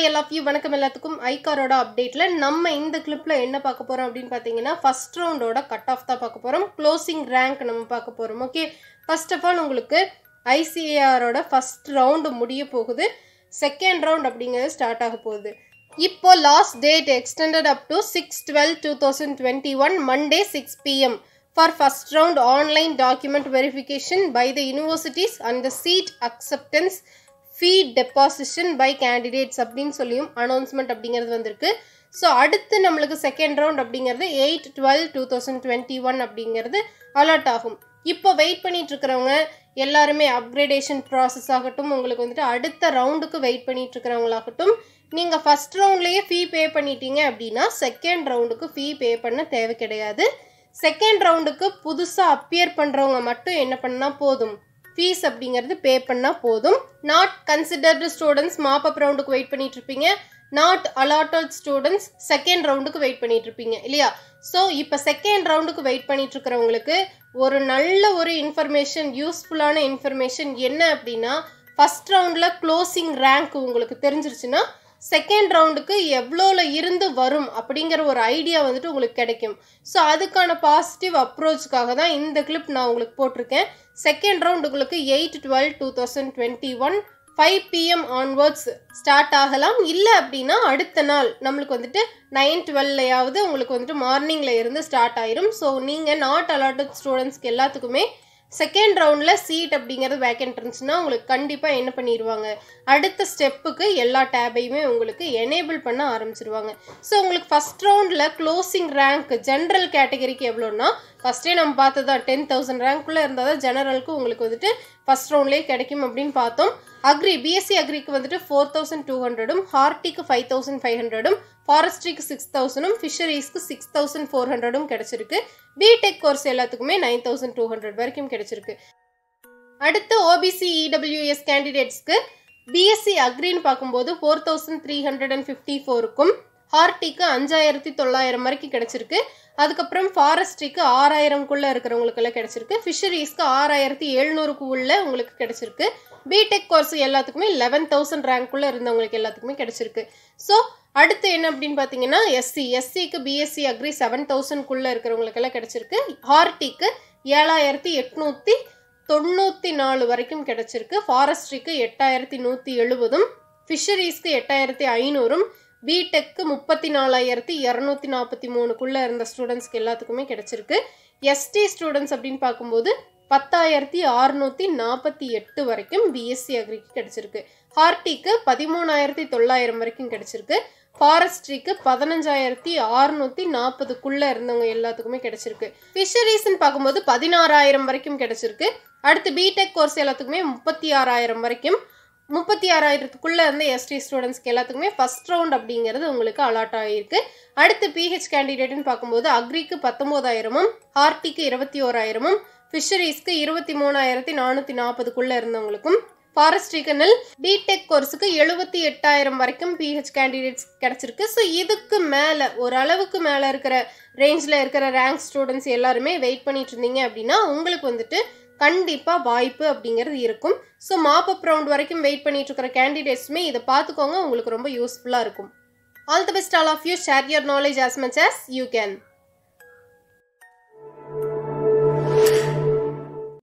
hi L வணக்கம் எல்லாத்துக்கும் ஐகாரோட அப்டேட்டில் நம்ம இந்த கிளிப்பில் என்ன பார்க்க போகிறோம் அப்படின்னு பார்த்தீங்கன்னா ஃபஸ்ட் ரவுண்டோட கட் ஆஃப் தான் பார்க்க போகிறோம் க்ளோசிங் ரேங்க் நம்ம பார்க்க போகிறோம் ஓகே ஃபர்ஸ்ட் ஆஃப் ஆல் உங்களுக்கு ஐசிஏஆரோட ஃபஸ்ட் ரவுண்டு முடிய போகுது செகண்ட் ரவுண்ட் அப்படிங்கிறது ஸ்டார்ட் ஆக போகுது இப்போ last date extended up to six twelve two thousand twenty one Monday six PM for first round online document verification by the universities and the seat acceptance fee deposition by candidates அப்படின்னு சொல்லியும் announcement அப்படிங்கிறது வந்திருக்கு so அடுத்து நம்மளுக்கு second round அப்படிங்கிறது eight twelve two thousand twenty one அப்படிங்கிறது allot ஆகும் இப்போ வெயிட் பண்ணிட்டு இருக்கிறவங்க எல்லாருமே அப்கிரேடேஷன் ப்ராசஸ் ஆகட்டும் உங்களுக்கு வந்துட்டு அடுத்த ரவுண்டுக்கு வெயிட் பண்ணிட்டு இருக்கிறவங்களாகட்டும் நீங்கள் ஃபஸ்ட் ரவுண்ட்லேயே ஃபீ பே பண்ணிட்டீங்க அப்படின்னா செகண்ட் ரவுண்டுக்கு ஃபீ பே பண்ண தேவை கிடையாது செகண்ட் ரவுண்டுக்கு புதுசாக அப்பியர் பண்ணுறவங்க மட்டும் என்ன பண்ணால் போதும் ஃபீஸ் அப்படிங்கிறது பே பண்ணால் போதும் not considered students mop up ரவுண்டுக்கு வெயிட் பண்ணிகிட்ருப்பீங்க இருப்பீங்க நாட் அலாட்டட் ஸ்டூடெண்ட்ஸ் செகண்ட் ரவுண்டுக்கு வெயிட் பண்ணிகிட்ருப்பீங்க இல்லையா ஸோ இப்போ செகண்ட் ரவுண்டுக்கு வெயிட் பண்ணிகிட்ருக்கிறவங்களுக்கு ஒரு நல்ல ஒரு இன்ஃபர்மேஷன் யூஸ்ஃபுல்லான இன்ஃபர்மேஷன் என்ன அப்படின்னா ஃபஸ்ட் ரவுண்டில் க்ளோசிங் ரேங்க் உங்களுக்கு தெரிஞ்சிருச்சுன்னா செகண்ட் ரவுண்டுக்கு எவ்வளோவில் இருந்து வரும் அப்படிங்கிற ஒரு ஐடியா வந்துட்டு உங்களுக்கு கிடைக்கும் ஸோ அதுக்கான பாசிட்டிவ் அப்ரோச்சுக்காக தான் இந்த கிளிப் நான் உங்களுக்கு போட்டிருக்கேன் செகண்ட் ரவுண்ட் உங்களுக்கு eight twelve two thousand twenty one five PM onwards start ஆகலாம் இல்லை அப்படின்னா அடுத்த நாள் நம்மளுக்கு வந்துட்டு நைன் டுவெல்லையாவது உங்களுக்கு வந்துட்டு மார்னிங்கில் இருந்து ஸ்டார்ட் ஆயிரும் ஸோ நீங்கள் நாட் அலாட்டட் ஸ்டூடெண்ட்ஸ்க்கு எல்லாத்துக்குமே செகண்ட் ரவுண்டில் சீட் அப்படிங்கிறது வேக்கண்ட் இருந்துச்சுன்னா உங்களுக்கு கண்டிப்பாக என்ன பண்ணிடுவாங்க அடுத்த ஸ்டெப்புக்கு எல்லா டேபையுமே உங்களுக்கு எனேபிள் பண்ண ஆரம்பிச்சிருவாங்க ஸோ உங்களுக்கு ஃபஸ்ட் ரவுண்டில் க்ளோசிங் ரேங்க் ஜென்ரல் கேட்டகரிக்கு எவ்வளோன்னா ஃபஸ்ட்டே நம்ம பார்த்ததா தான் டென் தௌசண்ட் ரேங்க்குள்ளே இருந்தால் தான் ஜெனரலுக்கு உங்களுக்கு வந்துட்டு ஃபஸ்ட் ரவுண்ட்லேயே கிடைக்கும் அப்படின்னு பார்த்தோம் அக்ரி பிஎஸ்சி அக்ரிக்கு வந்துட்டு ஃபோர் தௌசண்ட் டூ ஹண்ட்ரடும் ஹார்டிக்கு ஃபைவ் தௌசண்ட் ஃபைவ் ஹண்ட்ரடும் ஃபாரஸ்ட்ரிக்கு சிக்ஸ் தௌசண்டும் ஃபிஷரிஸ்க்கு சிக்ஸ் தௌசண்ட் ஃபோர் ஹண்ட்ரடும் கிடச்சிருக்கு பிடெக் கோர்ஸ் எல்லாத்துக்குமே நைன் தௌசண்ட் டூ ஹண்ட்ரட் வரைக்கும் கிடச்சிருக்கு அடுத்து ஓபிசி இடபிள்யூஎஸ் கேண்டிடேட்ஸ்க்கு பிஎஸ்சி அக்ரின்னு பார்க்கும்போது four thousand three hundred and fifty ஃபோருக்கும் ஹார்டிக்கு அஞ்சாயிரத்தி தொள்ளாயிரம் வரைக்கும் கிடச்சிருக்கு அதுக்கப்புறம் ஃபாரஸ்ட்ரிக்கு ஆறாயிரம்குள்ளே இருக்கிறவங்களுக்கெல்லாம் கிடச்சிருக்கு ஃபிஷரிஸ்க்கு ஆறாயிரத்தி எழுநூறுக்கு உள்ள உங்களுக்கு கிடச்சிருக்கு பிடெக் கோர்ஸ் எல்லாத்துக்குமே லெவன் தௌசண்ட் ரேங்க்குள்ளே இருந்தவங்களுக்கு எல்லாத்துக்குமே கிடச்சிருக்கு ஸோ அடுத்து என்ன அப்படின்னு பார்த்தீங்கன்னா எஸ்சி எஸ்சிக்கு பிஎஸ்சி அக்ரி செவன் தௌசண்ட்குள்ளே இருக்கிறவங்களுக்கெல்லாம் கிடச்சிருக்கு ஹார்டிக்கு ஏழாயிரத்தி எட்நூற்றி தொண்ணூற்றி நாலு வரைக்கும் கிடச்சிருக்கு ஃபாரஸ்ட்ரிக்கு எட்டாயிரத்தி நூற்றி எழுபதும் ஃபிஷரிஸ்க்கு எட்டாயிரத்தி ஐநூறும் பிடெக்கு முப்பத்தி நாலாயிரத்தி இரநூத்தி நாற்பத்தி மூணுக்குள்ளே இருந்த ஸ்டூடெண்ட்ஸ்க்கு எல்லாத்துக்குமே கிடச்சிருக்கு எஸ்டி ஸ்டூடெண்ட்ஸ் அப்படின்னு பார்க்கும்போது பத்தாயிரத்தி அறுநூத்தி நாற்பத்தி எட்டு வரைக்கும் பிஎஸ்சி அக்ரிக்கு கிடச்சிருக்கு ஹார்டிக்கு பதிமூணாயிரத்தி தொள்ளாயிரம் வரைக்கும் கிடச்சிருக்கு ஃபாரஸ்ட்ரிக்கு பதினஞ்சாயிரத்தி அறுநூத்தி நாற்பதுக்குள்ளே இருந்தவங்க எல்லாத்துக்குமே கிடைச்சிருக்கு ஃபிஷரிஸ்ன்னு பார்க்கும்போது பதினாறாயிரம் வரைக்கும் கிடைச்சிருக்கு அடுத்து பிடெக் கோர்ஸ் எல்லாத்துக்குமே முப்பத்தி ஆறாயிரம் வரைக்கும் முப்பத்தி ஆறாயிரத்துக்குள்ளே வந்து எஸ்டி ஸ்டூடெண்ட்ஸ்க்கு எல்லாத்துக்குமே ஃபஸ்ட் ரவுண்ட் அப்படிங்கிறது உங்களுக்கு அலாட் ஆகியிருக்கு அடுத்து பிஹெச் கேண்டிடேட்டுன்னு பார்க்கும்போது அக்ரிக்கு பத்தொம்போதாயிரமும் ஹார்டிக்கு இருபத்தி ஓராயிரமும் ஃபிஷரிஸ்க்கு இருபத்தி மூணாயிரத்தி நானூற்றி நாற்பதுக்குள்ளே இருந்தவங்களுக்கும் ஃபாரஸ்ட்ரிக்கு நெல் பிடெக் கோர்ஸுக்கு எழுபத்தி எட்டாயிரம் வரைக்கும் பிஹெச் கேண்டிடேட்ஸ் கிடச்சிருக்கு ஸோ இதுக்கு மேலே ஒரு அளவுக்கு மேலே இருக்கிற ரேஞ்சில் இருக்கிற ரேங்க் ஸ்டூடெண்ட்ஸ் எல்லாருமே வெயிட் பண்ணிட்டு இருந்தீங்க அப்படின்னா உங்களுக்கு வந்துட்டு கண்டிப்பாக வாய்ப்பு அப்படிங்கிறது இருக்கும் ஸோ மாப் அப் ரவுண்ட் வரைக்கும் வெயிட் பண்ணிட்டு இருக்கிற கேண்டிடேட்ஸுமே இதை பார்த்துக்கோங்க உங்களுக்கு ரொம்ப யூஸ்ஃபுல்லாக இருக்கும் all the best all of you share your knowledge as much as you can